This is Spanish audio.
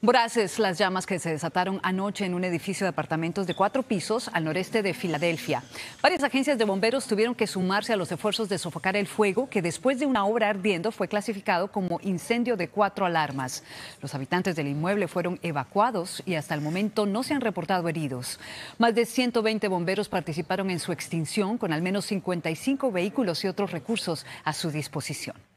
Voraces las llamas que se desataron anoche en un edificio de apartamentos de cuatro pisos al noreste de Filadelfia. Varias agencias de bomberos tuvieron que sumarse a los esfuerzos de sofocar el fuego que después de una hora ardiendo fue clasificado como incendio de cuatro alarmas. Los habitantes del inmueble fueron evacuados y hasta el momento no se han reportado heridos. Más de 120 bomberos participaron en su extinción con al menos 55 vehículos y otros recursos a su disposición.